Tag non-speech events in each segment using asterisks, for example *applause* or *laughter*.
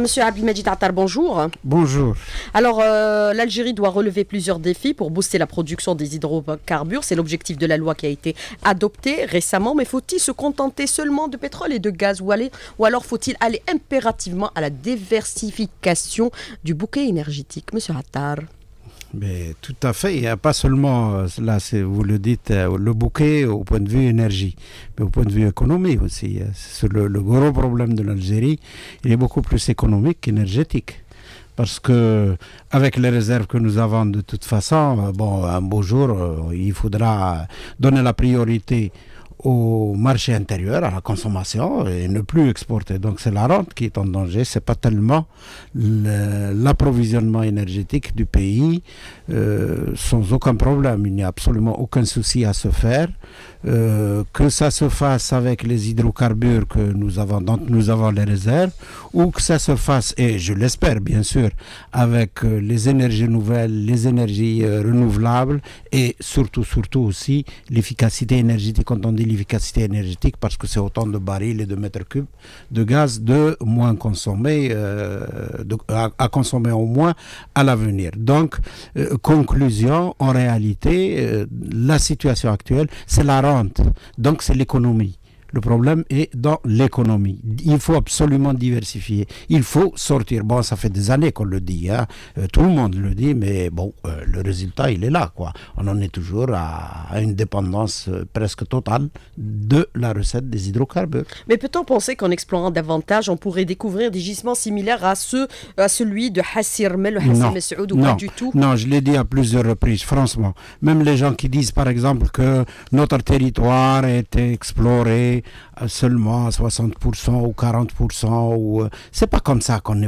Monsieur Abdelmajid Attar, bonjour. Bonjour. Alors, euh, l'Algérie doit relever plusieurs défis pour booster la production des hydrocarbures. C'est l'objectif de la loi qui a été adoptée récemment. Mais faut-il se contenter seulement de pétrole et de gaz ou, ou alors faut-il aller impérativement à la diversification du bouquet énergétique Monsieur Attar mais tout à fait, il n'y a pas seulement, euh, là, vous le dites, euh, le bouquet au point de vue énergie, mais au point de vue économique aussi. Euh, le, le gros problème de l'Algérie, il est beaucoup plus économique qu'énergétique parce que avec les réserves que nous avons de toute façon, bon, un beau jour, il faudra donner la priorité au marché intérieur, à la consommation et ne plus exporter. Donc c'est la rente qui est en danger, c'est pas tellement l'approvisionnement énergétique du pays, euh, sans aucun problème. Il n'y a absolument aucun souci à se faire. Euh, que ça se fasse avec les hydrocarbures que nous avons, dont nous avons les réserves, ou que ça se fasse, et je l'espère bien sûr, avec euh, les énergies nouvelles, les énergies renouvelables et surtout, surtout aussi l'efficacité énergétique. Quand on dit l'efficacité énergétique, parce que c'est autant de barils et de mètres cubes de gaz de moins consommés, à, consommer au moins à l'avenir. Donc, conclusion, en réalité, euh, la situation actuelle, c'est la rente, donc c'est l'économie. Le problème est dans l'économie. Il faut absolument diversifier. Il faut sortir. Bon, ça fait des années qu'on le dit. Hein. Euh, tout le monde le dit, mais bon, euh, le résultat, il est là. Quoi. On en est toujours à, une dépendance euh, presque totale de la recette des hydrocarbures. Mais peut-on penser qu'en explorant davantage, on pourrait découvrir des gisements similaires à, ceux, à celui de Hassir mais le Hassir Saoud, ou pas du tout Non, je l'ai dit à plusieurs reprises, franchement. Même les gens qui disent, par exemple, que notre territoire est exploré euh, seulement à 60% ou 40% ou euh, c'est pas comme ça qu'on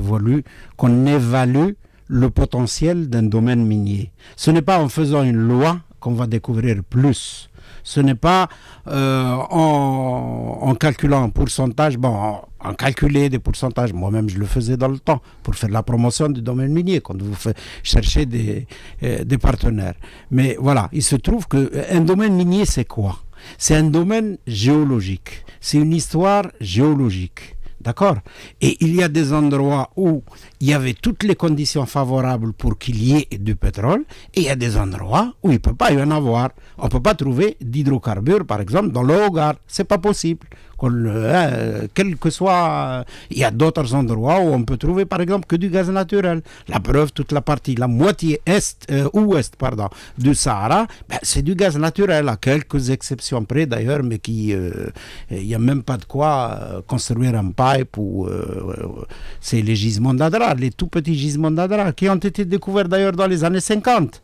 qu'on évalue le potentiel d'un domaine minier. Ce n'est pas en faisant une loi qu'on va découvrir plus. Ce n'est pas euh, en, calculant un pourcentage, bon, en, calculer des pourcentages, moi-même je le faisais dans le temps, pour faire la promotion du domaine minier, quand vous cherchez des, des partenaires. Mais voilà, il se trouve qu'un domaine minier, c'est quoi c'est un domaine géologique, c'est une histoire géologique. D'accord Et il y a des endroits où il y avait toutes les conditions favorables pour qu'il y ait du pétrole, et il y a des endroits où il ne peut pas y en avoir. On ne peut pas trouver d'hydrocarbures, par exemple, dans le Hogar. Ce n'est pas possible. Hein, quel que soit. Il y a d'autres endroits où on peut trouver, par exemple, que du gaz naturel. La preuve, toute la partie, la moitié est, euh, ouest pardon, du Sahara, ben, c'est du gaz naturel, à quelques exceptions près d'ailleurs, mais qui. Euh, il n'y a même pas de quoi euh, construire un parc pour euh, euh, c'est les gisements d'adra, les tout petits gisements d'Adra, qui ont été découverts d'ailleurs dans les années 50.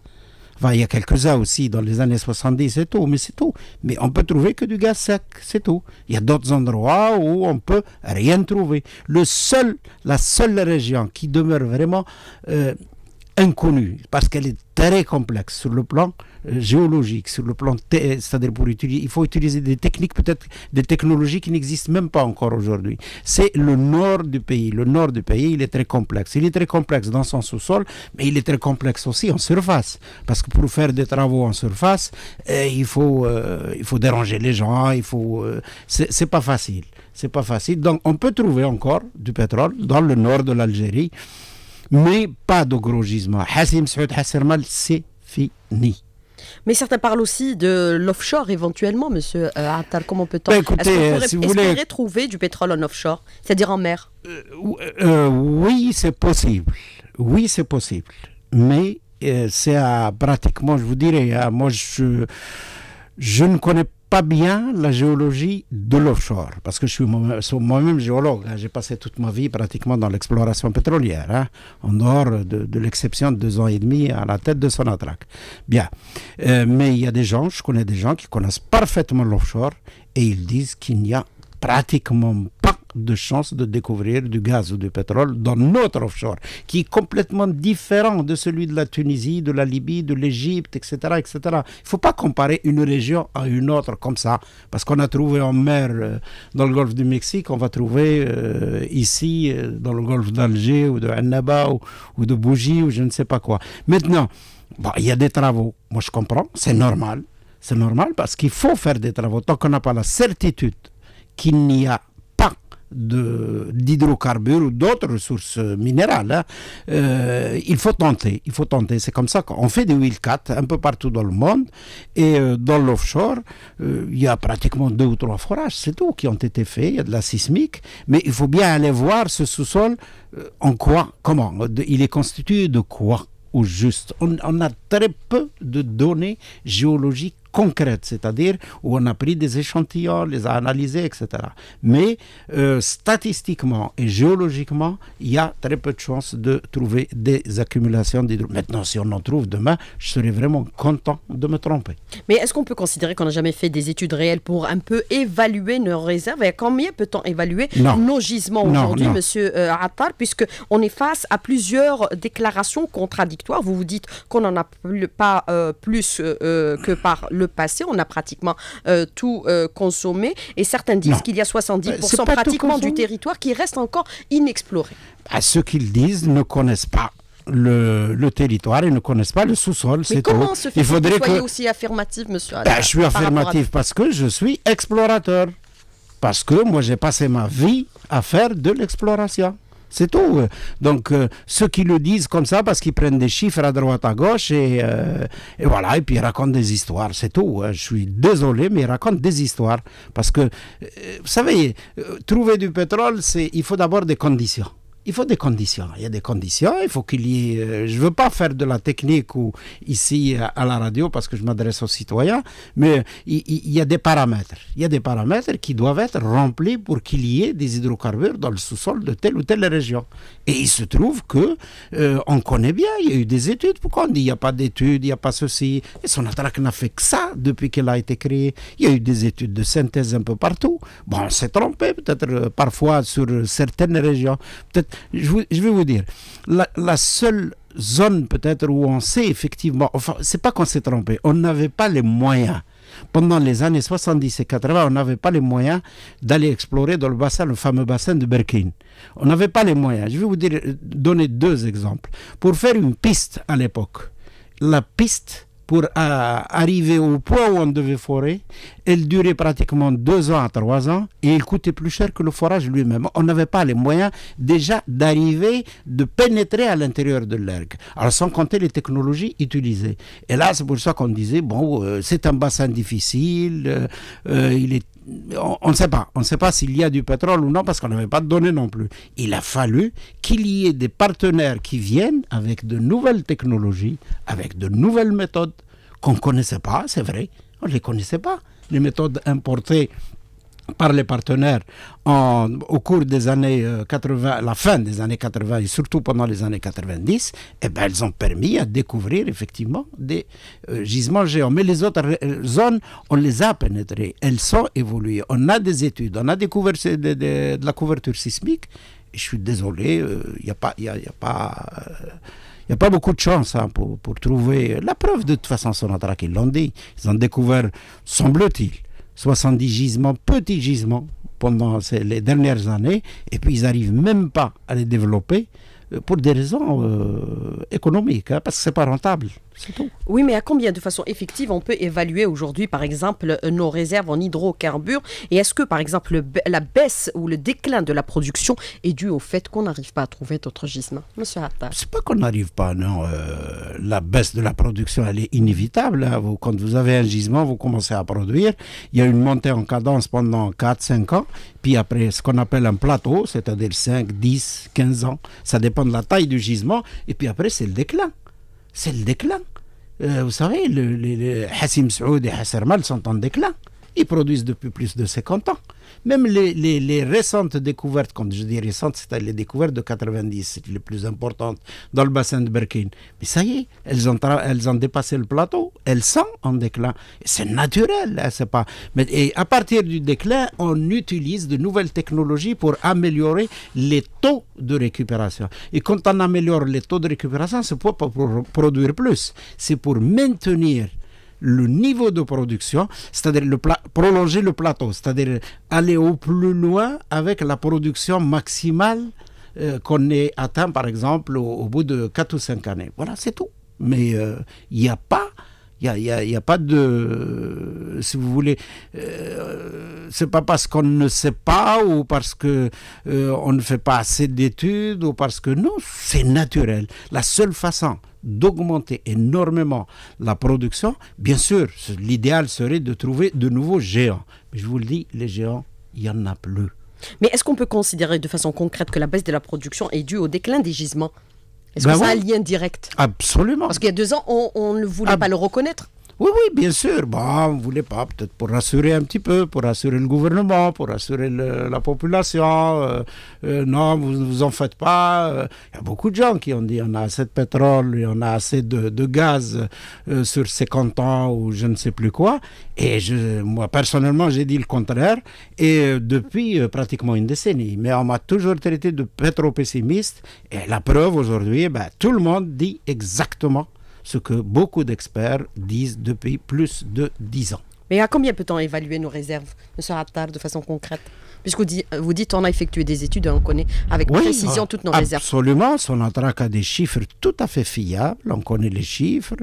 il y a quelques-uns aussi dans les années 70 c'est tout, mais c'est tout. Mais on peut trouver que du gaz sec, c'est tout. Il y a d'autres endroits où on peut rien trouver. Le seul, la seule région qui demeure vraiment euh, inconnue, parce qu'elle est très complexe sur le plan euh, géologique, sur le plan, c'est-à-dire pour utiliser, il faut utiliser des techniques, peut-être des technologies qui n'existent même pas encore aujourd'hui. C'est le nord du pays. Le nord du pays, il est très complexe. Il est très complexe dans son sous-sol, mais il est très complexe aussi en surface, parce que pour faire des travaux en surface, euh, il faut, euh, il faut déranger les gens, il faut, c'est pas facile, c'est pas facile. Donc on peut trouver encore du pétrole dans le nord de l'Algérie mais pas de gros gisements. Hassim Saoud c'est fini. Mais certains parlent aussi de l'offshore éventuellement, monsieur euh, Attal. Comment peut-on bah, euh, espérer voulez... trouver du pétrole en offshore, c'est-à-dire en mer euh, Oui, c'est possible. Oui, c'est possible. Mais c'est c'est pratiquement, je vous dirais, hein, moi je, je ne connais pas pas bien la géologie de l'offshore, parce que je suis moi-même géologue. Hein. J'ai passé toute ma vie pratiquement dans l'exploration pétrolière, hein, en dehors de, l'exception de deux ans et demi à la tête de Sonatrach. Bien. Euh, mais il y a des gens, je connais des gens qui connaissent parfaitement l'offshore et ils disent qu'il n'y a pratiquement de chance de découvrir du gaz ou du pétrole dans notre offshore, qui est complètement différent de celui de la Tunisie, de la Libye, de l'Égypte, etc., etc. Il ne faut pas comparer une région à une autre comme ça, parce qu'on a trouvé en mer euh, dans le golfe du Mexique, on va trouver euh, ici euh, dans le golfe d'Alger ou de Annaba ou, de Bougie ou je ne sais pas quoi. Maintenant, bah, il y a des travaux. Moi, je comprends, c'est normal. C'est normal parce qu'il faut faire des travaux. Tant qu'on n'a pas la certitude qu'il n'y a d'hydrocarbures ou d'autres ressources minérales. Hein, euh, il faut tenter, il faut tenter. C'est comme ça qu'on fait des wildcat un peu partout dans le monde et euh, dans l'offshore, euh, il y a pratiquement deux ou trois forages, c'est tout, qui ont été faits. Il y a de la sismique, mais il faut bien aller voir ce sous-sol en quoi, comment, il est constitué de quoi ou juste. on, a très peu de données géologiques concrète, c'est-à-dire où on a pris des échantillons, les a analysés, etc. Mais euh, statistiquement et géologiquement, il y a très peu de chances de trouver des accumulations d'hydro. Maintenant, si on en trouve demain, je serais vraiment content de me tromper. Mais est-ce qu'on peut considérer qu'on n'a jamais fait des études réelles pour un peu évaluer nos réserves et combien peut-on évaluer nos gisements aujourd'hui, Monsieur euh, Attar, puisque est face à plusieurs déclarations contradictoires. Vous vous dites qu'on n'en a pas euh, plus que par le passé. On a pratiquement euh, tout euh, consommé. Et certains disent qu'il y a 70% euh, pratiquement du territoire qui reste encore inexploré. À bah, ceux qu'ils disent ne connaissent pas le, territoire ils ne connaissent pas le sous-sol. Mais comment se fait Il faudrait que vous soyez aussi affirmatif, monsieur bah, Je suis affirmatif parce que je suis explorateur. Parce que moi, j'ai passé ma vie à faire de l'exploration. C'est tout. Donc, euh, ceux qui le disent comme ça, parce qu'ils prennent des chiffres à droite, à gauche, et, euh, voilà, et puis ils racontent des histoires, c'est tout. Hein. Je suis désolé, mais ils racontent des histoires. Parce que, euh, vous savez, trouver du pétrole, c'est, il faut d'abord des conditions il faut des conditions. Il y a des conditions, il faut qu'il y ait... Euh, je ne veux pas faire de la technique ou ici à la radio parce que je m'adresse aux citoyens, mais il, y a des paramètres. Il y a des paramètres qui doivent être remplis pour qu'il y ait des hydrocarbures dans le sous-sol de telle ou telle région. Et il se trouve que euh, on connaît bien, il y a eu des études. Pourquoi on dit il n'y a pas d'études, il n'y a pas ceci Et son attaque n'a fait que ça depuis qu'elle a été créée. Il y a eu des études de synthèse un peu partout. Bon, on s'est trompé peut-être euh, parfois sur certaines régions. Peut-être je, vais vous dire, la, seule zone peut-être où on sait effectivement, enfin, c'est pas qu'on s'est trompé, on n'avait pas les moyens. Pendant les années 70 et 80, on n'avait pas les moyens d'aller explorer dans le bassin, le fameux bassin de berkin On n'avait pas les moyens. Je vais vous euh, donner deux exemples. Pour faire une piste à l'époque, la piste pour euh, arriver au point où on devait forer. Elle durait pratiquement deux ans à trois ans et il coûtait plus cher que le forage lui-même. On n'avait pas les moyens déjà d'arriver, de pénétrer à l'intérieur de l'ergue. Alors sans compter les technologies utilisées. Et là, c'est pour ça qu'on disait, bon, euh, c'est un bassin difficile, euh, il est on ne sait pas. On ne sait pas s'il y a du pétrole ou non parce qu'on n'avait pas de données non plus. Il a fallu qu'il y ait des partenaires qui viennent avec de nouvelles technologies, avec de nouvelles méthodes qu'on ne connaissait pas, c'est vrai. On ne les connaissait pas. Les méthodes importées par les partenaires en, au cours des années 80, euh, la fin des années 80 et surtout pendant les années 90, eh ben, elles ont permis à découvrir effectivement des euh, gisements géants. Mais les autres euh, zones, on les a pénétrées, elles sont évoluées. On a des études, on a découvert de, la couverture sismique. je suis désolé, il n'y a pas... a pas il n'y a pas beaucoup de chance hein, pour, trouver la preuve. De toute façon, Sonatrach, ils l'ont dit. Ils ont découvert, semble-t-il, 70 gisements, petits gisements, pendant les dernières années, et puis ils n'arrivent même pas à les développer euh, pour des raisons euh, économiques, hein, parce que ce n'est pas rentable. Oui, mais à combien de façon effective on peut évaluer aujourd'hui, par exemple, euh, nos réserves en hydrocarbures Et est-ce que, par exemple, la baisse ou le déclin de la production est dû au fait qu'on n'arrive pas à trouver d'autres gisements Monsieur ce C'est pas qu'on n'arrive pas, non. Euh, la baisse de la production, elle est inévitable. Hein. quand vous avez un gisement, vous commencez à produire. Il y a une montée en cadence pendant 4-5 ans. Puis après, ce qu'on appelle un plateau, c'est-à-dire 5, 10, 15 ans. Ça dépend de la taille du gisement. Et puis après, c'est le déclin. سيل ديكلان أه وصغير حسين سعودي حسر مال سنتون ديكلان ils produisent depuis plus de 50 ans. Même les, les, récentes découvertes, quand je dis récentes, c'est les découvertes de 90, les plus importantes dans le bassin de Berkine. Mais ça y est, elles ont, elles ont dépassé le plateau, elles sont en déclin. C'est naturel, hein, c'est pas. Mais, et à partir du déclin, on utilise de nouvelles technologies pour améliorer les taux de récupération. Et quand on améliore les taux de récupération, n'est pas pour produire plus, c'est pour maintenir le niveau de production, c'est-à-dire prolonger le plateau, c'est-à-dire aller au plus loin avec la production maximale euh, qu'on ait atteint, par exemple, au, bout de 4 ou 5 années. Voilà, c'est tout. Mais il euh, n'y a pas il n'y a, pas de. si vous voulez, ce euh, c'est pas parce qu'on ne sait pas ou parce que on ne fait pas assez d'études ou parce que. Non, c'est naturel. La seule façon d'augmenter énormément la production. Bien sûr, l'idéal serait de trouver de nouveaux géants. Mais je vous le dis, les géants, il n'y en a plus. Mais est-ce qu'on peut considérer de façon concrète que la baisse de la production est due au déclin des gisements Est-ce ben que a un lien direct Absolument. Parce qu'il y a deux ans, on, ne voulait pas le reconnaître. Oui, oui, bien sûr. vous vous voulez pas, peut-être pour rassurer un petit peu, pour rassurer le gouvernement, pour rassurer la population. Euh, euh, non, vous ne vous en faites pas. Il euh, y a beaucoup de gens qui ont dit on a assez de pétrole, on a assez de, gaz sur 50 ans ou je ne sais plus quoi. Et je, moi, personnellement, j'ai dit le contraire. Et depuis pratiquement une décennie. Mais on m'a toujours traité de pétro-pessimiste. Et la preuve aujourd'hui, ben, tout le monde dit exactement ce que beaucoup d'experts disent depuis plus de 10 ans. Mais à combien peut-on évaluer nos réserves, M. Attar, de façon concrète Puisque dit, vous dites qu'on a effectué des études on connaît avec précision toutes nos ah, réserves. Absolument, on n'attrape qu'à des chiffres tout à fait fiables, on connaît les chiffres.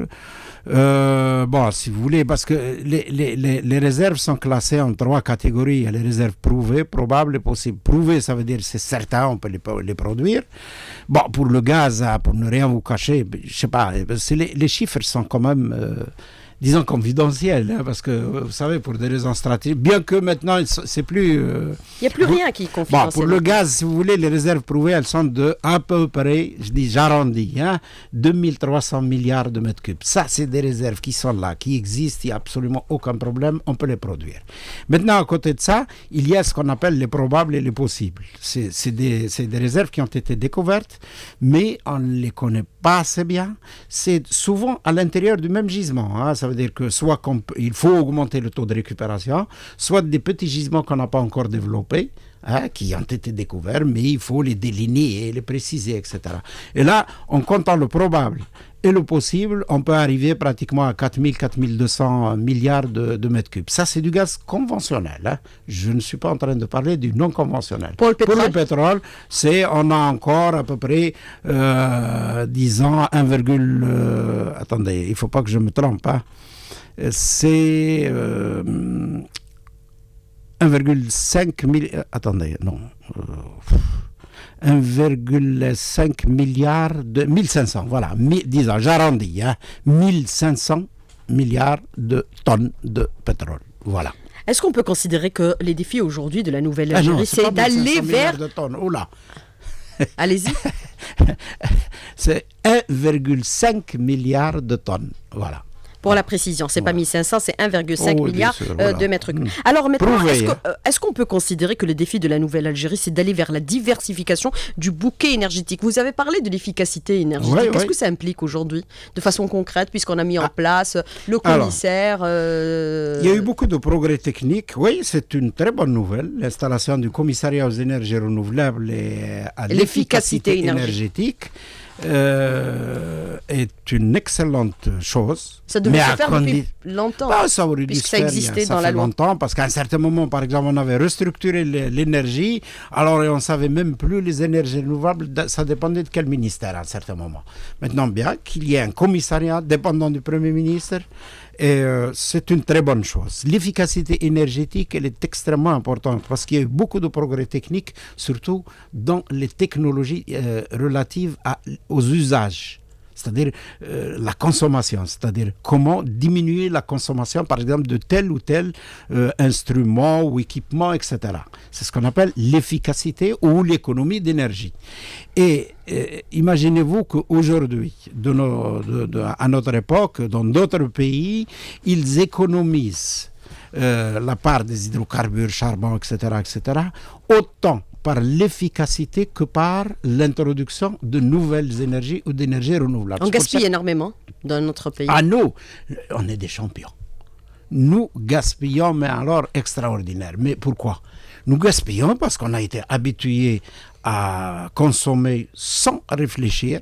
Euh, bon, si vous voulez, parce que les, les, les, réserves sont classées en trois catégories. Il y a les réserves prouvées, probables et possibles. Prouvées, ça veut dire c'est certain, on peut les, produire. Bon, pour le gaz, ah, pour ne rien vous cacher, je sais pas, les, chiffres sont quand même... Euh, disons, confidentielles, hein, parce que vous savez, pour des raisons stratégiques, bien que maintenant, c'est plus. Euh, il n'y a plus rien qui est pour le gaz, si vous voulez, les réserves prouvées, elles sont de à peu près, je dis, j'arrondis, hein, 2300 milliards de mètres cubes. Ça, c'est des réserves qui sont là, qui existent, il n'y a absolument aucun problème, on peut les produire. Maintenant, à côté de ça, il y a ce qu'on appelle les probables et les possibles. C'est des, des réserves qui ont été découvertes, mais on ne les connaît pas pas assez bien, c'est souvent à l'intérieur du même gisement. Hein. Ça veut dire que soit il faut augmenter le taux de récupération, soit des petits gisements qu'on n'a pas encore développés, Hein, qui ont été découverts, mais il faut les déligner et les préciser, etc. Et là, en comptant le probable et le possible, on peut arriver pratiquement à 4000, 4200 milliards de, mètres cubes. Ça, c'est du gaz conventionnel. Hein. Je ne suis pas en train de parler du non conventionnel. Pour le pétrole, c'est on a encore à peu près, euh, disons, 1, euh, attendez, il ne faut pas que je me trompe. pas hein. C'est euh, 1,5 milliard. Euh, attendez, non. 1,5 euh, milliard de 1500, voilà, mi, disons, j'arrondis, hein, 1500 milliards de tonnes de pétrole. Voilà. Est-ce qu'on peut considérer que les défis aujourd'hui de la nouvelle Algérie, ah c'est d'aller vers. De tonnes, oula *laughs* Allez-y. *laughs* c'est 1,5 milliard de tonnes, voilà pour la précision. C'est pas 1500, c'est 1,5 milliard euh, de mètres cubes. Mm. Alors maintenant, euh, est-ce qu'on peut considérer que le défi de la nouvelle Algérie, c'est d'aller vers la diversification du bouquet énergétique Vous avez parlé de l'efficacité énergétique. Qu'est-ce que ça implique aujourd'hui, de façon concrète, puisqu'on a mis en ah. place le commissaire euh, Il y a eu beaucoup de progrès techniques. Oui, c'est une très bonne nouvelle. L'installation du commissariat aux énergies renouvelables et à l'efficacité énergétique euh, est une excellente chose. Ça devait se faire depuis longtemps. Ah, ça aurait dû se existait dans fait longtemps, parce qu'à un certain moment, par exemple, on avait restructuré l'énergie, alors on ne savait même plus les énergies renouvelables, ça dépendait de quel ministère à un certain moment. Maintenant, bien qu'il y ait un commissariat dépendant du Premier ministre, et euh, c'est une très bonne chose. L'efficacité énergétique, elle est extrêmement importante parce qu'il y a eu beaucoup de progrès techniques, surtout dans les technologies euh, relatives aux usages c'est-à-dire euh, la consommation, c'est-à-dire comment diminuer la consommation, par exemple, de tel ou tel euh, instrument ou équipement, etc. C'est ce qu'on appelle l'efficacité ou l'économie d'énergie. Et euh, imaginez-vous qu'aujourd'hui, de, à notre époque, dans d'autres pays, ils économisent la part des hydrocarbures, charbon, etc., etc., autant par l'efficacité que par l'introduction de nouvelles énergies ou d'énergies renouvelables. On gaspille énormément dans notre pays. Ah nous, on est des champions. Nous gaspillons, mais alors extraordinaire. Mais pourquoi Nous gaspillons parce qu'on a été habitué à consommer sans réfléchir,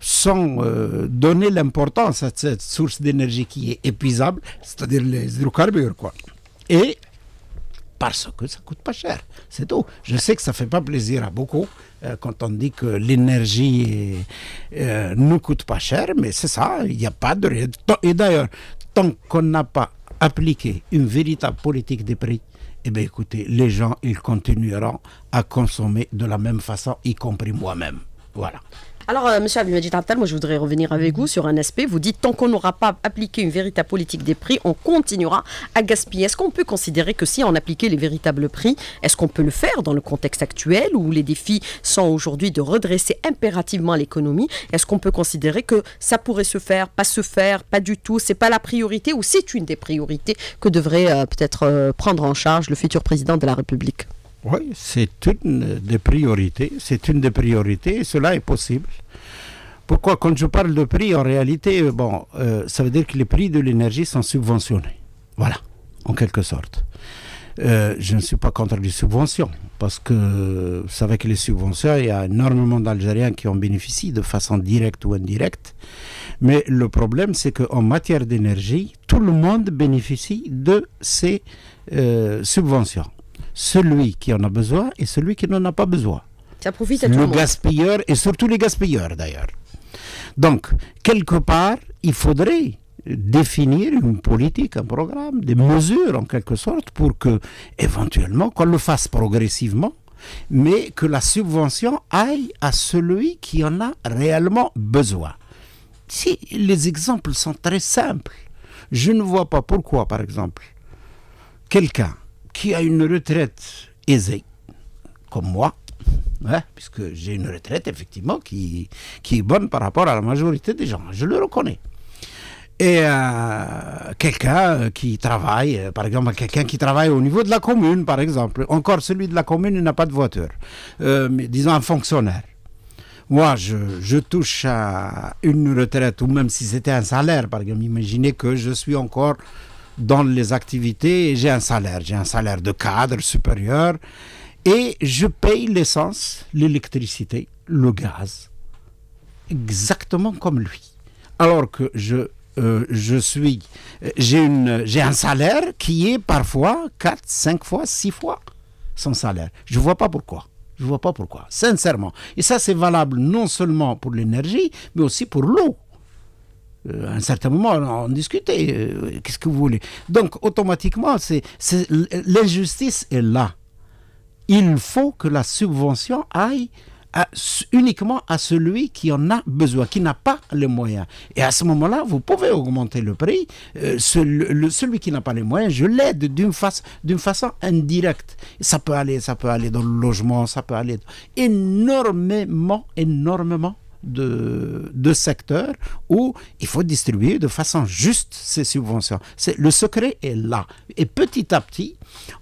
sans euh, donner l'importance à cette source d'énergie qui est épuisable, c'est-à-dire les hydrocarbures. Quoi. Et parce que ça coûte pas cher. C'est tout. Je sais que ça fait pas plaisir à beaucoup euh, quand on dit que l'énergie euh, euh, ne coûte pas cher, mais c'est ça. Il n'y a pas de. Et d'ailleurs, tant qu'on n'a pas appliqué une véritable politique des prix, eh ben, écoutez, les gens, ils continueront à consommer de la même façon, y compris moi-même. Voilà. Alors, euh, Monsieur Abdelmajid moi je voudrais revenir avec vous sur un aspect. Vous dites, tant qu'on n'aura pas appliqué une véritable politique des prix, on continuera à gaspiller. Est-ce qu'on peut considérer que si on appliquait les véritables prix, est-ce qu'on peut le faire dans le contexte actuel où les défis sont aujourd'hui de redresser impérativement l'économie Est-ce qu'on peut considérer que ça pourrait se faire, pas se faire, pas du tout C'est pas la priorité ou c'est une des priorités que devrait euh, peut-être euh, prendre en charge le futur président de la République oui, c'est une des priorités. C'est une des priorités et cela est possible. Pourquoi Quand je parle de prix, en réalité, bon, euh, ça veut dire que les prix de l'énergie sont subventionnés. Voilà, en quelque sorte. Euh, je ne suis pas contre les subventions, parce que vous savez que les subventions, il y a énormément d'Algériens qui en bénéficient de façon directe ou indirecte. Mais le problème, c'est qu'en matière d'énergie, tout le monde bénéficie de ces euh, subventions celui qui en a besoin et celui qui n'en a pas besoin. Ça profite à tout le, le gaspilleur et surtout les gaspilleurs d'ailleurs. Donc, quelque part, il faudrait définir une politique, un programme, des mesures en quelque sorte pour que, éventuellement, qu'on le fasse progressivement, mais que la subvention aille à celui qui en a réellement besoin. Si les exemples sont très simples, je ne vois pas pourquoi, par exemple, quelqu'un qui a une retraite aisée, comme moi, hein, puisque j'ai une retraite effectivement qui, qui est bonne par rapport à la majorité des gens, je le reconnais. Et euh, quelqu'un euh, qui travaille, euh, par exemple, quelqu'un qui travaille au niveau de la commune, par exemple, encore celui de la commune, n'a pas de voiture, disons un fonctionnaire. Moi, je, je, touche à une retraite, ou même si c'était un salaire, par exemple, imaginez que je suis encore dans les activités, j'ai un salaire, j'ai un salaire de cadre supérieur, et je paye l'essence, l'électricité, le gaz, exactement comme lui. Alors que je, euh, je suis, euh, j'ai un salaire qui est parfois 4, 5 fois, 6 fois son salaire. Je vois pas pourquoi. Je ne vois pas pourquoi, sincèrement. Et ça, c'est valable non seulement pour l'énergie, mais aussi pour l'eau. Euh, à un certain moment, on, en discutait. Euh, qu'est-ce que vous voulez Donc, automatiquement, l'injustice est là. Il faut que la subvention aille uniquement à celui qui en a besoin, qui n'a pas les moyens. Et à ce moment-là, vous pouvez augmenter le prix. Euh, celui, qui n'a pas les moyens, je l'aide d'une façon indirecte. Ça peut aller, ça peut aller dans le logement, ça peut aller énormément, énormément de, de secteurs où il faut distribuer de façon juste ces subventions. Le secret est là. Et petit à petit,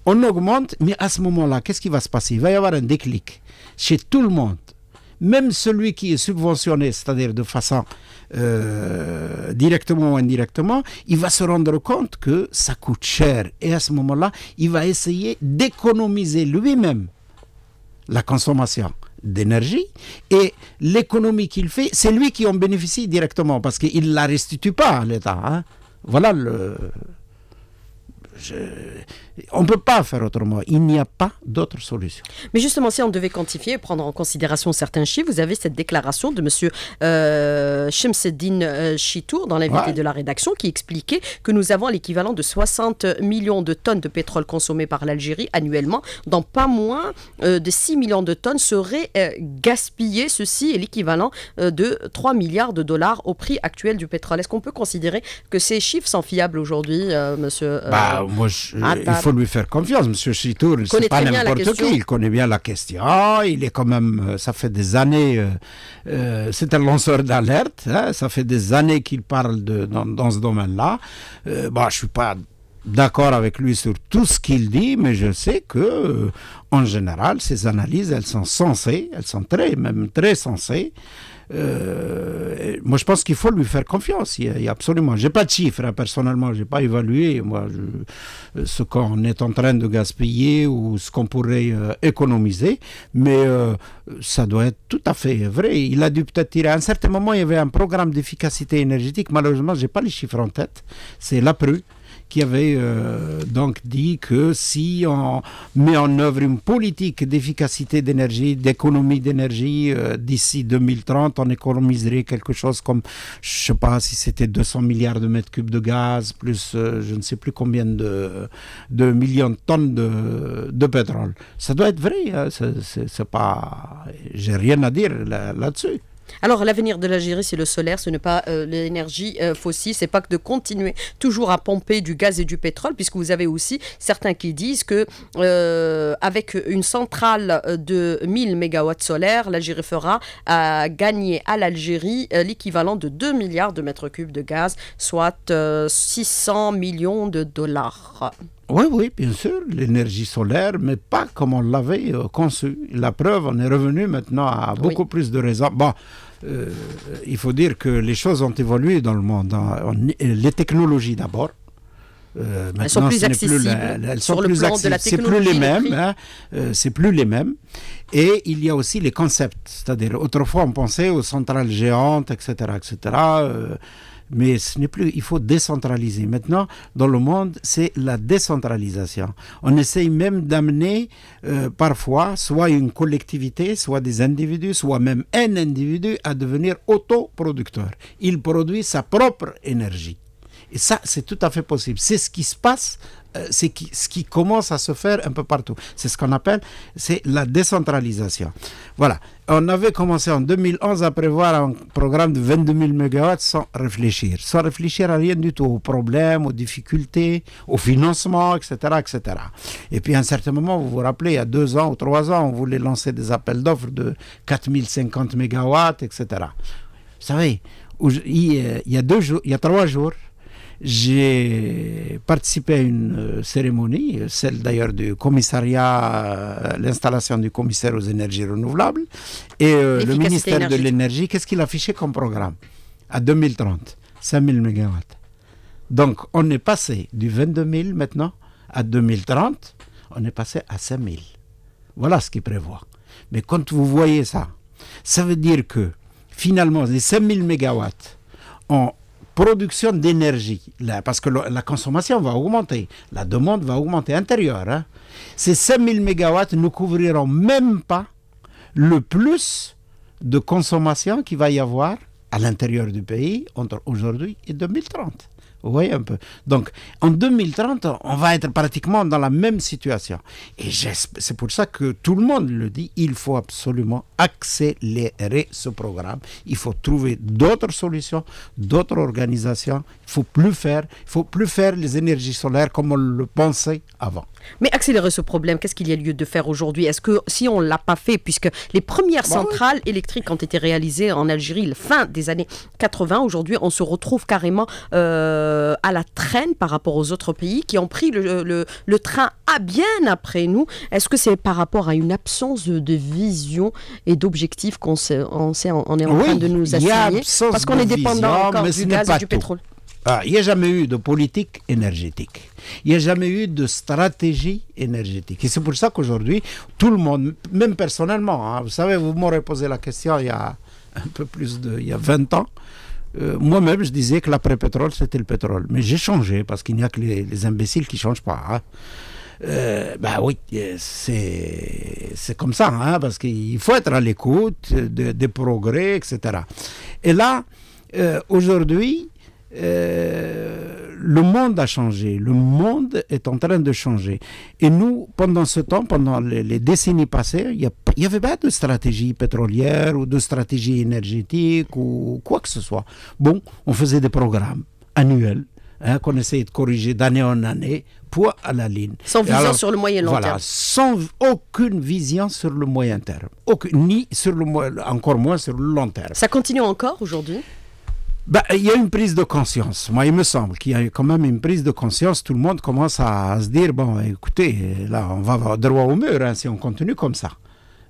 on augmente, mais à ce moment-là, qu'est-ce qui va se passer Il va y avoir un déclic chez tout le monde même celui qui est subventionné, c'est-à-dire de façon euh, directement ou indirectement, il va se rendre compte que ça coûte cher. Et à ce moment-là, il va essayer d'économiser lui-même la consommation d'énergie et l'économie qu'il fait, c'est lui qui en bénéficie directement parce qu'il ne la restitue pas à l'État. Hein. Voilà le, on ne peut pas faire autrement. Il n'y a pas d'autre solution. Mais justement, si on devait quantifier et prendre en considération certains chiffres, vous avez cette déclaration de M. Euh, euh, Chitour dans l'invité de la rédaction qui expliquait que nous avons l'équivalent de 60 millions de tonnes de pétrole consommées par l'Algérie annuellement, dont pas moins euh, de 6 millions de tonnes seraient euh, gaspillées. Ceci est l'équivalent de 3 milliards de dollars au prix actuel du pétrole. Est-ce qu'on peut considérer que ces chiffres sont fiables aujourd'hui, monsieur bah, moi, ah, euh, il faut lui faire confiance. Monsieur Chitour, c'est pas n'importe qui. Il connaît bien la question. Ah, il est quand même, euh, ça fait des années, euh, c'est un lanceur d'alerte. Hein, ça fait des années qu'il parle de, dans, ce domaine-là. Je bah, je suis pas d'accord avec lui sur tout ce qu'il dit, mais je sais que, en général, ses analyses, elles sont sensées, elles sont très, même très sensées. Euh, moi, je pense qu'il faut lui faire confiance. Il y a, absolument. J'ai pas de chiffres Personnellement, hein, personnellement. J'ai pas évalué moi euh, ce qu'on est en train de gaspiller ou ce qu'on pourrait euh, économiser. Mais ça doit être tout à fait vrai. Il a dû peut-être tirer. À un certain moment, il y avait un programme d'efficacité énergétique. Malheureusement, j'ai pas les chiffres en tête. C'est la prue qui avait euh, donc dit que si on met en œuvre une politique d'efficacité d'énergie, d'économie d'énergie, euh, d'ici 2030, on économiserait quelque chose comme, je sais pas si c'était 200 milliards de mètres cubes de gaz, plus euh, je ne sais plus combien de, de millions de tonnes de, de pétrole. Ça doit être vrai, je hein, c'est pas... J'ai rien à dire là-dessus. là dessus alors l'avenir de l'Algérie, c'est le solaire, ce n'est pas euh, l'énergie fossile, euh, fossile, c'est pas que de continuer toujours à pomper du gaz et du pétrole, puisque vous avez aussi certains qui disent que euh, avec une centrale de 1000 mégawatts solaire, l'Algérie fera gagner à l'Algérie l'équivalent de 2 milliards de mètres cubes de gaz, soit 600 millions de dollars. Oui, oui, bien sûr, l'énergie solaire, mais pas comme on l'avait euh, conçu. La preuve, on est revenu maintenant à beaucoup plus de raisons. Bon, euh, il faut dire que les choses ont évolué dans le monde. Hein. Euh, les technologies d'abord. elles sont plus accessibles. sont plan plus les mêmes. Hein. c'est plus les mêmes. Et il y a aussi les concepts. C'est-à-dire, autrefois, on pensait aux centrales géantes, etc., etc mais ce n'est plus, il faut décentraliser. Maintenant, dans le monde, c'est la décentralisation. On essaye même d'amener euh, parfois soit une collectivité, soit des individus, soit même un individu à devenir autoproducteur. Il produit sa propre énergie. Et ça, c'est tout à fait possible. C'est ce qui se passe euh, c'est ce qui commence à se faire un peu partout. C'est ce qu'on appelle c'est la décentralisation. Voilà. On avait commencé en 2011 à prévoir un programme de 22 000 MW sans réfléchir, sans réfléchir à rien du tout, aux problèmes, aux difficultés, au financement, etc., etc. Et puis à un certain moment, vous vous rappelez, il y a deux ans ou trois ans, on voulait lancer des appels d'offres de 4050 MW, etc. Vous savez, il y a deux jours, il y a trois jours, j'ai participé à une euh, cérémonie, euh, celle d'ailleurs du commissariat, euh, l'installation du commissaire aux énergies renouvelables. Et le ministère de l'énergie, qu'est-ce qu'il affichait comme programme À 2030, 5000 MW. Donc on est passé du 22 000 maintenant à 2030, on est passé à 5000. Voilà ce qu'il prévoit. Mais quand vous voyez ça, ça veut dire que finalement les 5000 MW ont production d'énergie, parce que la consommation va augmenter, la demande va augmenter intérieure. Hein. Ces 5000 MW ne couvriront même pas le plus de consommation qu'il va y avoir à l'intérieur du pays entre aujourd'hui et 2030. Vous voyez un peu. Donc, en 2030, on va être pratiquement dans la même situation. Et c'est pour ça que tout le monde le dit, il faut absolument accélérer ce programme. Il faut trouver d'autres solutions, d'autres organisations faut plus faire, il faut plus faire les énergies solaires comme on le pensait avant. Mais accélérer ce problème, qu'est-ce qu'il y a lieu de faire aujourd'hui Est-ce que si on ne l'a pas fait, puisque les premières bah centrales électriques ont été réalisées en Algérie la fin des années 80, aujourd'hui on se retrouve carrément euh, à la traîne par rapport aux autres pays qui ont pris le, le, train à bien après nous. Est-ce que c'est par rapport à une absence de vision et d'objectif qu'on on, est en train de nous assigner Parce qu'on est dépendant vision, encore du gaz et du pétrole ah, il n'y a jamais eu de politique énergétique. Il n'y a jamais eu de stratégie énergétique. Et c'est pour ça qu'aujourd'hui, tout le monde, même personnellement, hein, vous savez, vous m'aurez posé la question il y a un peu plus de, il y a 20 ans. Euh, moi-même, je disais que l'après-pétrole, c'était le pétrole. Mais j'ai changé parce qu'il n'y a que les, imbéciles qui ne changent pas. ben bah oui, c'est comme ça, hein, parce qu'il faut être à l'écoute des progrès, etc. Et là, euh, aujourd'hui, euh, le monde a changé, le monde est en train de changer. Et nous, pendant ce temps, pendant les, décennies passées, il n'y avait pas de stratégie pétrolière ou de stratégie énergétique ou quoi que ce soit. Bon, on faisait des programmes annuels hein, qu'on essayait de corriger d'année en année, poids à la ligne. Sans vision sur le moyen voilà, Sans aucune vision sur le moyen terme, ni sur le, encore moins sur le long terme. Ça continue encore aujourd'hui bah, il y a une prise de conscience. Moi, il me semble qu'il y a quand même une prise de conscience. Tout le monde commence à, se dire bon, écoutez, là, on va avoir droit au mur hein, si on continue comme ça.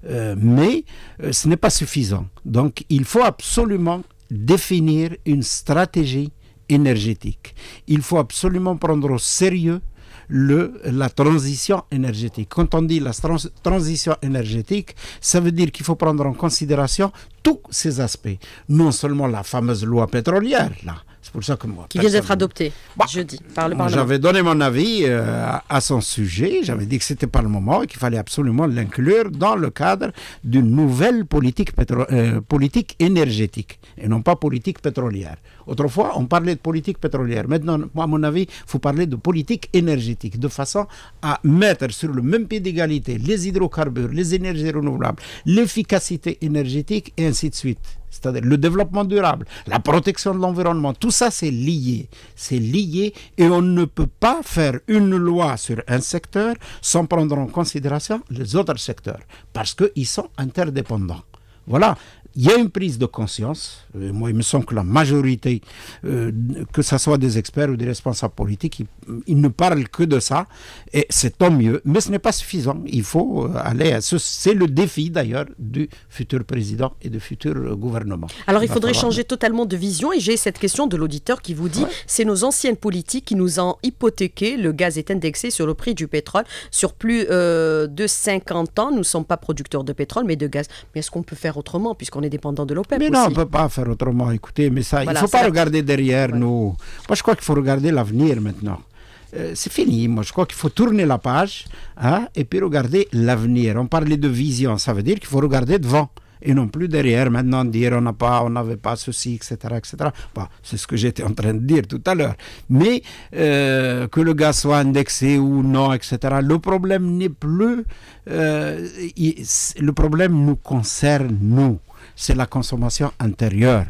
Euh, mais euh, ce n'est pas suffisant. Donc, il faut absolument définir une stratégie énergétique. Il faut absolument prendre au sérieux la transition énergétique. Quand on dit la transition énergétique, ça veut dire qu'il faut prendre en considération tous ces aspects. Non seulement la fameuse loi pétrolière, là, c'est pour ça que moi. Qui vient d'être adopté bah, je jeudi par le Parlement. J'avais donné mon avis euh, à son sujet. J'avais dit que c'était pas le moment et qu'il fallait absolument l'inclure dans le cadre d'une nouvelle politique, euh, politique énergétique et non pas politique pétrolière. Autrefois, on parlait de politique pétrolière. Maintenant, à mon avis, il faut parler de politique énergétique de façon à mettre sur le même pied d'égalité les hydrocarbures, les énergies renouvelables, l'efficacité énergétique et ainsi de suite c'est-à-dire le développement durable, la protection de l'environnement, tout ça c'est lié, c'est lié et on ne peut pas faire une loi sur un secteur sans prendre en considération les autres secteurs parce qu'ils sont interdépendants. Voilà, il y a une prise de conscience. Euh, moi, il me semble que la majorité, euh, que ce soit des experts ou des responsables politiques, ils, ne parlent que de ça. Et c'est tant mieux. Mais ce n'est pas suffisant. Il faut euh, aller à ce. C'est le défi, d'ailleurs, du futur président et du futur gouvernement. Alors, il, faudrait changer totalement de vision. Et j'ai cette question de l'auditeur qui vous dit c'est nos anciennes politiques qui nous ont hypothéqué. Le gaz est indexé sur le prix du pétrole. Sur plus de 50 ans, nous ne sommes pas producteurs de pétrole, mais de gaz. Mais est-ce qu'on peut faire autrement puisqu'on on de l'OPEP. Mais non, on ne peut pas faire autrement. Écoutez, mais ça, il ne faut pas regarder derrière nous. Moi, je crois qu'il faut regarder l'avenir maintenant. Euh, c'est fini. Moi, je crois qu'il faut tourner la page hein, et puis regarder l'avenir. On parlait de vision, ça veut dire qu'il faut regarder devant et non plus derrière. Maintenant, dire on n'a pas, on n'avait pas ceci, etc., etc. Bah, c'est ce que j'étais en train de dire tout à l'heure. Mais euh, que le gars soit indexé ou non, etc. Le problème n'est plus. Euh, le problème nous concerne nous c'est la consommation intérieure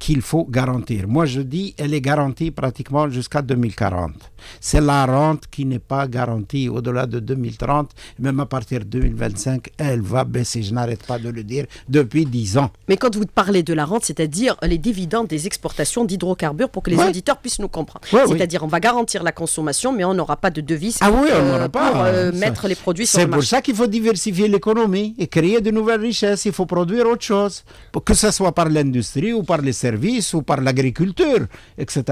qu'il faut garantir. Moi, je dis, elle est garantie pratiquement jusqu'à 2040. C'est la rente qui n'est pas garantie au-delà de 2030, même à partir de 2025, elle va baisser. Je n'arrête pas de le dire depuis 10 ans. Mais quand vous parlez de la rente, c'est-à-dire les dividendes des exportations d'hydrocarbures pour que les auditeurs puissent nous comprendre. c'est-à-dire, on va garantir la consommation, mais on n'aura pas de devises ah oui, euh, pour euh, mettre les produits sur le marché. C'est pour ça qu'il faut diversifier l'économie et créer de nouvelles richesses. Il faut produire autre chose, que ce soit par l'industrie ou par les services ou par l'agriculture, etc.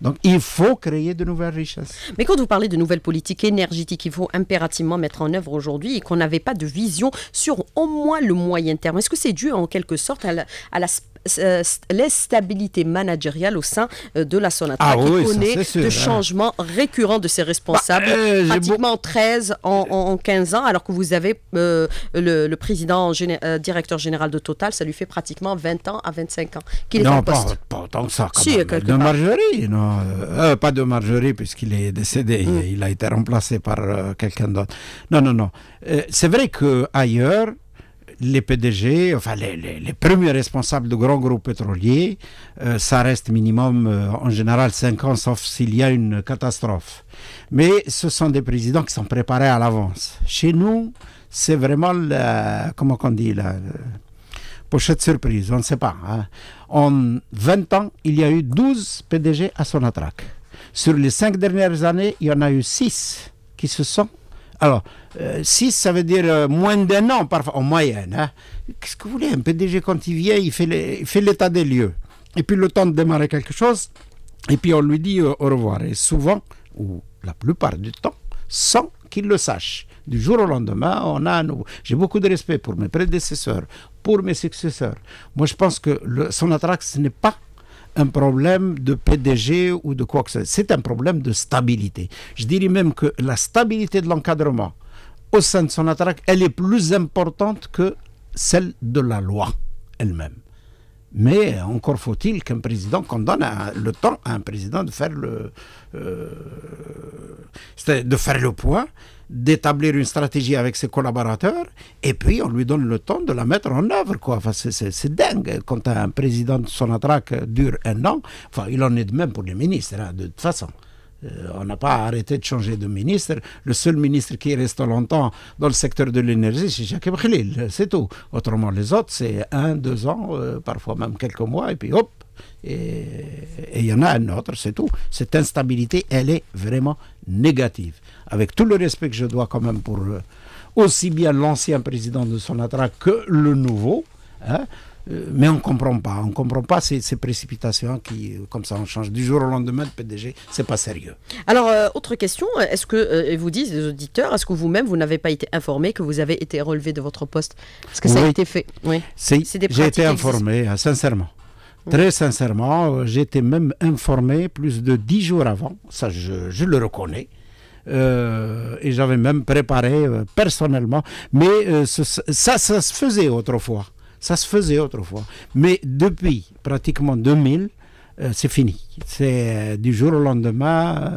Donc il faut créer de nouvelles richesses. Mais quand vous parlez de nouvelles politiques énergétiques il faut impérativement mettre en œuvre aujourd'hui et qu'on n'avait pas de vision sur au moins le moyen terme, est-ce que c'est dû en quelque sorte à la... Euh, l'instabilité managériale au sein euh, de la Sonata ah, qui connaît de hein. changements récurrents de ses responsables, bah, euh, pratiquement 13 en, 15 ans, alors que vous avez le, président directeur général de Total, ça lui fait pratiquement 20 ans à 25 ans qu'il est en poste. Non, pas, autant que ça, De Margerie, non. pas de Margerie, puisqu'il est décédé, mm. il, a été remplacé par quelqu'un d'autre. Non, non, non. c'est vrai que ailleurs, les PDG, enfin les, premiers responsables de grands groupes pétroliers, euh, ça reste minimum euh, en général 5 ans, sauf s'il y a une catastrophe. Mais ce sont des présidents qui sont préparés à l'avance. Chez nous, c'est vraiment, la, comment on dit, la, pochette surprise, on ne sait pas. Hein. En 20 ans, il y a eu 12 PDG à son Sonatrach. Sur les 5 dernières années, il y en a eu 6 qui se sont alors, 6, euh, ça veut dire euh, moins d'un an, parfois, en moyenne. Hein. Qu'est-ce que vous voulez Un PDG, quand il vient, il fait l'état des lieux. Et puis, le temps de démarrer quelque chose, et puis on lui dit euh, au revoir. Et souvent, ou la plupart du temps, sans qu'il le sache. Du jour au lendemain, on a J'ai beaucoup de respect pour mes prédécesseurs, pour mes successeurs. Moi, je pense que son attraction, ce n'est pas un problème de PDG ou de quoi que ce soit. C'est un problème de stabilité. Je dirais même que la stabilité de l'encadrement au sein de son attaque, elle est plus importante que celle de la loi elle-même. Mais encore faut-il qu'un président qu'on donne le temps à un président de faire le, euh, de faire le point d'établir une stratégie avec ses collaborateurs et puis on lui donne le temps de la mettre en œuvre. Enfin, c'est, dingue. Quand un président de Sonatrac dure un an, enfin, il en est de même pour les ministres, hein, de toute façon. Euh, on n'a pas arrêté de changer de ministre. Le seul ministre qui reste longtemps dans le secteur de l'énergie, c'est Jacques Bril, c'est tout. Autrement, les autres, c'est un, deux ans, euh, parfois même quelques mois, et puis hop, et il y en a un autre, c'est tout. Cette instabilité, elle est vraiment négative. Avec tout le respect que je dois quand même pour euh, aussi bien l'ancien président de Sonatra que le nouveau, hein, euh, mais on ne comprend pas. On comprend pas ces, précipitations qui, euh, comme ça, on change du jour au lendemain de PDG. C'est pas sérieux. Alors, euh, autre question. Est-ce que, vous disent les auditeurs, est-ce que vous-même, vous, n'avez pas été informé que vous avez été relevé de votre poste Est-ce que ça a été fait Oui. j'ai été informé, sincèrement. Très sincèrement, j'étais même informé plus de dix jours avant, ça je, le reconnais. et j'avais même préparé personnellement, mais ça, ça se faisait autrefois. Ça se faisait autrefois. Mais depuis pratiquement 2000, euh, c'est fini. C'est euh, du jour au lendemain,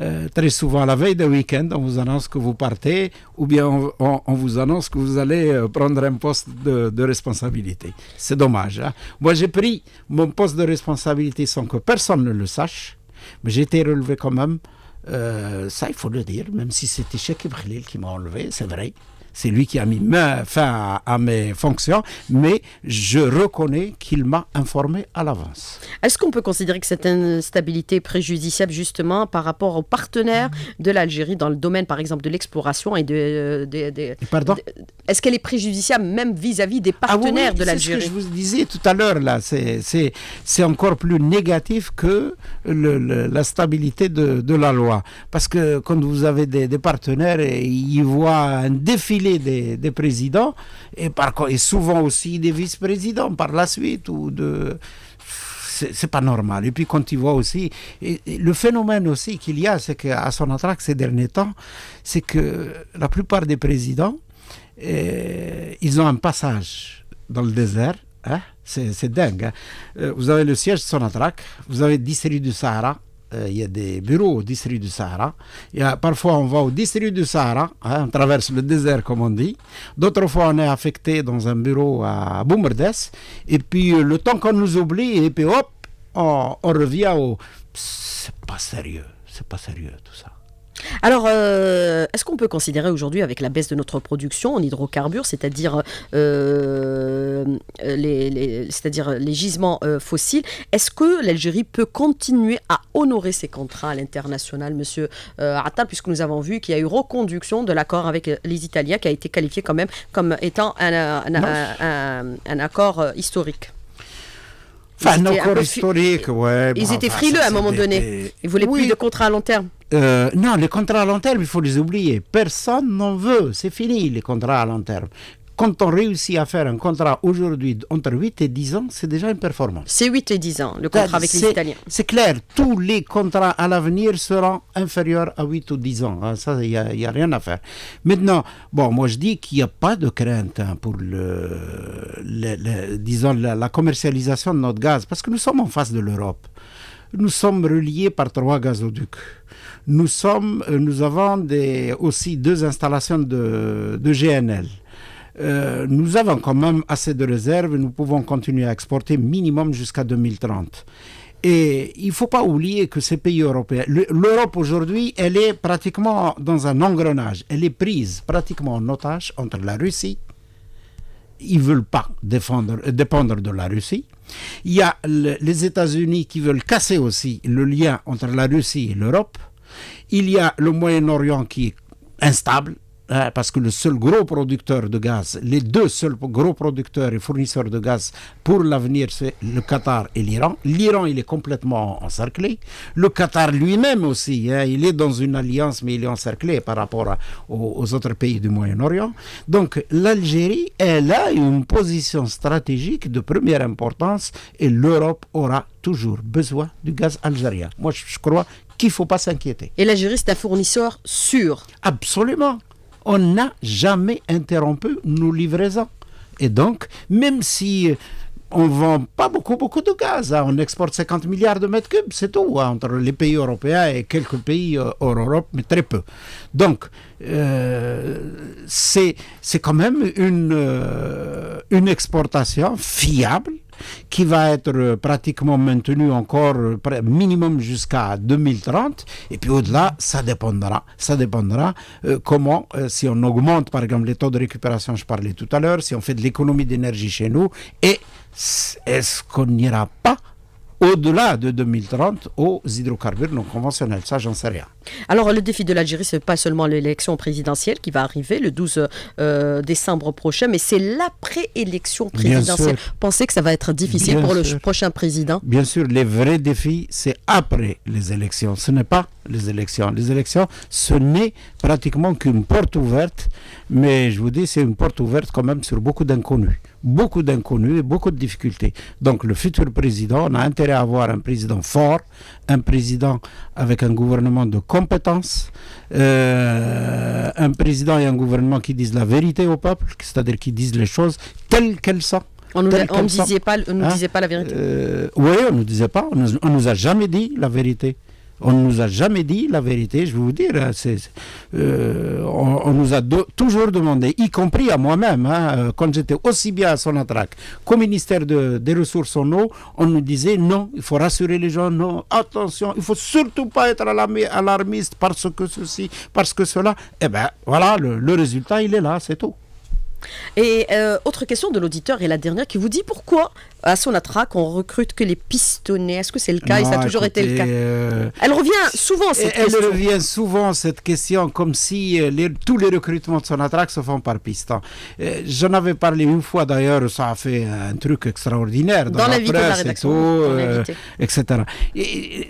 euh, très souvent la veille d'un week-end, on vous annonce que vous partez ou bien on, vous annonce que vous allez prendre un poste de, responsabilité. C'est dommage. Hein. Moi, j'ai pris mon poste de responsabilité sans que personne ne le sache, mais j'ai été relevé quand même. ça, il faut le dire, même si c'était Cheikh Ibrahim qui m'a enlevé, c'est vrai c'est lui qui a mis fin à, mes fonctions, mais je reconnais qu'il m'a informé à l'avance. Est-ce qu'on peut considérer que cette instabilité est préjudiciable justement par rapport aux partenaires de l'Algérie dans le domaine par exemple de l'exploration et de... Euh, Pardon Est-ce qu'elle est préjudiciable même vis-à-vis des ah partenaires de l'Algérie C'est ce que je vous disais tout à l'heure là, c'est encore plus négatif que le, la stabilité de, la loi. Parce que quand vous avez des, des partenaires, ils voient un défilé des, présidents et, par, et souvent aussi des vice-présidents par la suite ou de c'est pas normal. Et puis quand tu vois aussi, le phénomène aussi qu'il y a, c'est qu'à son ces derniers temps, c'est que la plupart des présidents, eh, ils ont un passage dans le désert. Hein? C'est dingue. Hein. Euh, vous avez le siège de Sonatrak vous avez 10 séries du Sahara, euh, il y a des bureaux au district du Sahara. parfois, on va au district du Sahara, hein, on traverse le désert, comme on dit. D'autres fois, on est affecté dans un bureau à Boumerdès. Et puis, euh, le temps qu'on nous oublie, et puis hop, on, on revient au. C'est pas sérieux, c'est pas sérieux tout ça. Alors, euh, est-ce qu'on peut considérer aujourd'hui, avec la baisse de notre production en hydrocarbures, c'est-à-dire euh, euh, les, c'est-à-dire les gisements fossiles, est-ce que l'Algérie peut continuer à honorer ses contrats à l'international, Monsieur Attal, puisque nous avons vu qu'il y a eu reconduction de l'accord avec les Italiens, qui a été qualifié quand même comme étant un accord historique encore historique, ouais. Ils étaient frileux à un moment donné. Ils voulaient plus de contrats à long terme. Euh, non, les contrats à long terme, il faut les oublier. Personne n'en veut. C'est fini, les contrats à long terme quand on réussit à faire un contrat aujourd'hui entre 8 et 10 ans, c'est déjà une performance. C'est 8 et 10 ans, le contrat avec les Italiens. C'est clair, tous les contrats à l'avenir seront inférieurs à 8 ou 10 ans. Hein, ça, il n'y a, rien à faire. Maintenant, bon, moi je dis qu'il n'y a pas de crainte hein, pour le, la, commercialisation de notre gaz, parce que nous sommes en face de l'Europe. Nous sommes reliés par trois gazoducs nous sommes, euh, nous avons des, aussi deux installations de, de GNL. Euh, nous avons quand même assez de réserves, nous pouvons continuer à exporter minimum jusqu'à 2030. Et il ne faut pas oublier que ces pays européens, l'Europe aujourd'hui, elle est pratiquement dans un engrenage. Elle est prise pratiquement en otage entre la Russie. Ils ne veulent pas euh, dépendre de la Russie. Il y a les États-Unis qui veulent casser aussi le lien entre la Russie et l'Europe. Il y a le Moyen-Orient qui est instable ah, parce que le seul gros producteur de gaz, les deux seuls gros producteurs et fournisseurs de gaz pour l'avenir, c'est le Qatar et l'Iran. L'Iran, il est complètement encerclé. Le Qatar lui-même aussi, hein, il est dans une alliance, mais il est encerclé par rapport aux, autres pays du Moyen-Orient. Donc l'Algérie, elle a une position stratégique de première importance et l'Europe aura toujours besoin du gaz algérien. Moi, je, je crois qu'il ne faut pas s'inquiéter. Et l'Algérie, c'est un fournisseur sûr. Absolument on n'a jamais interrompu nos livraisons. Et donc, même si on vend pas beaucoup, beaucoup de gaz. Hein, on exporte 50 milliards de mètres cubes, c'est tout, hein, entre les pays européens et quelques pays euh, hors Europe, mais très peu. Donc, euh, c'est quand même une, euh, une exportation fiable qui va être euh, pratiquement maintenu encore euh, minimum jusqu'à 2030. Et puis au-delà, ça dépendra. Ça dépendra euh, comment, si on augmente par exemple les taux de récupération, je parlais tout à l'heure, si on fait de l'économie d'énergie chez nous, et est-ce qu'on n'ira pas au-delà de 2030 aux hydrocarbures non conventionnels. Ça, j'en sais rien. Alors, le défi de l'Algérie, ce n'est pas seulement l'élection présidentielle qui va arriver le 12 euh, décembre prochain, mais c'est l'après-élection présidentielle. Pensez que ça va être difficile pour le prochain président Bien sûr, les vrais défis, c'est après les élections. Ce n'est pas les élections. Les élections, ce n'est pratiquement qu'une porte ouverte, mais je vous dis, c'est une porte ouverte quand même sur beaucoup d'inconnus beaucoup d'inconnus et beaucoup de difficultés. Donc le futur président, on a intérêt à avoir un président fort, un président avec un gouvernement de compétence, euh, un président et un gouvernement qui disent la vérité au peuple, c'est-à-dire qui disent les choses telles qu'elles sont. On ne nous, disait, pas, hein? disait pas la vérité. Euh, oui, on ne nous disait pas, on ne nous a jamais dit la vérité. On ne nous a jamais dit la vérité, je vais vous dire. Hein, euh, on, nous a toujours demandé, y compris à moi-même, hein, euh, quand j'étais aussi bien à Sonatrac qu'au ministère des Ressources en eau, on nous disait non, il faut rassurer les gens, non, attention, il faut surtout pas être alarmiste parce que ceci, parce que cela. Eh bien, voilà, le, résultat, il est là, c'est tout. Et euh, autre question de l'auditeur et la dernière qui vous dit pourquoi à Sonatrach, on recrute que les pistonnés. Est-ce que c'est le cas Et ça a toujours été le cas. Euh, elle revient souvent cette question. Elle revient souvent cette question, comme si euh, tous les recrutements de Sonatrach se font par piston. Hein. Euh, j'en avais parlé une fois d'ailleurs, ça a fait un truc extraordinaire dans, la, vie presse et etc.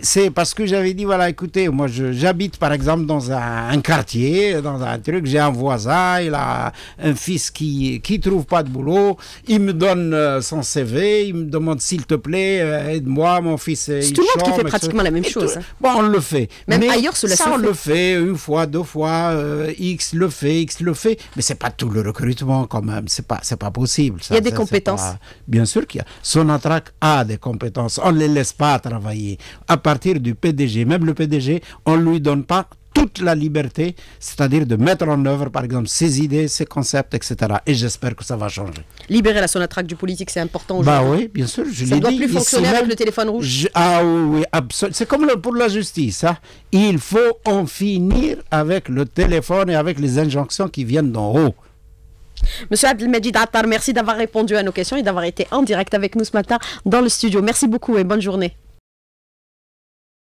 c'est parce que j'avais dit voilà, écoutez, moi j'habite par exemple dans un, un quartier, dans un truc, j'ai un voisin, il a un fils qui ne trouve pas de boulot, il me donne son CV, il me demande s'il te plaît, euh, aide-moi, mon fils. Euh, c'est tout le monde qui fait pratiquement la même chose. Hein. on le fait. Même mais ailleurs, cela on le fait une fois, deux fois, euh, X le fait, X le fait, mais ce n'est pas tout le recrutement quand même. C'est pas, pas possible. il y a des compétences. Bien sûr qu'il y a. Sonatrac a des compétences. On ne les laisse pas travailler. À partir du PDG, même le PDG, on ne lui donne pas toute la liberté, c'est-à-dire de mettre en œuvre, par exemple, ses idées, ses concepts, etc. Et j'espère que ça va changer. Libérer la sonatraque du politique, c'est important aujourd'hui. Bah oui, bien sûr, je l'ai dit. Ça ne doit plus fonctionner avec le téléphone rouge. ah oui, absolument. C'est comme pour la justice. ça. Hein. Il faut en finir avec le téléphone et avec les injonctions qui viennent d'en haut. Monsieur Abdelmajid Attar, merci d'avoir répondu à nos questions et d'avoir été en direct avec nous ce matin dans le studio. Merci beaucoup et bonne journée.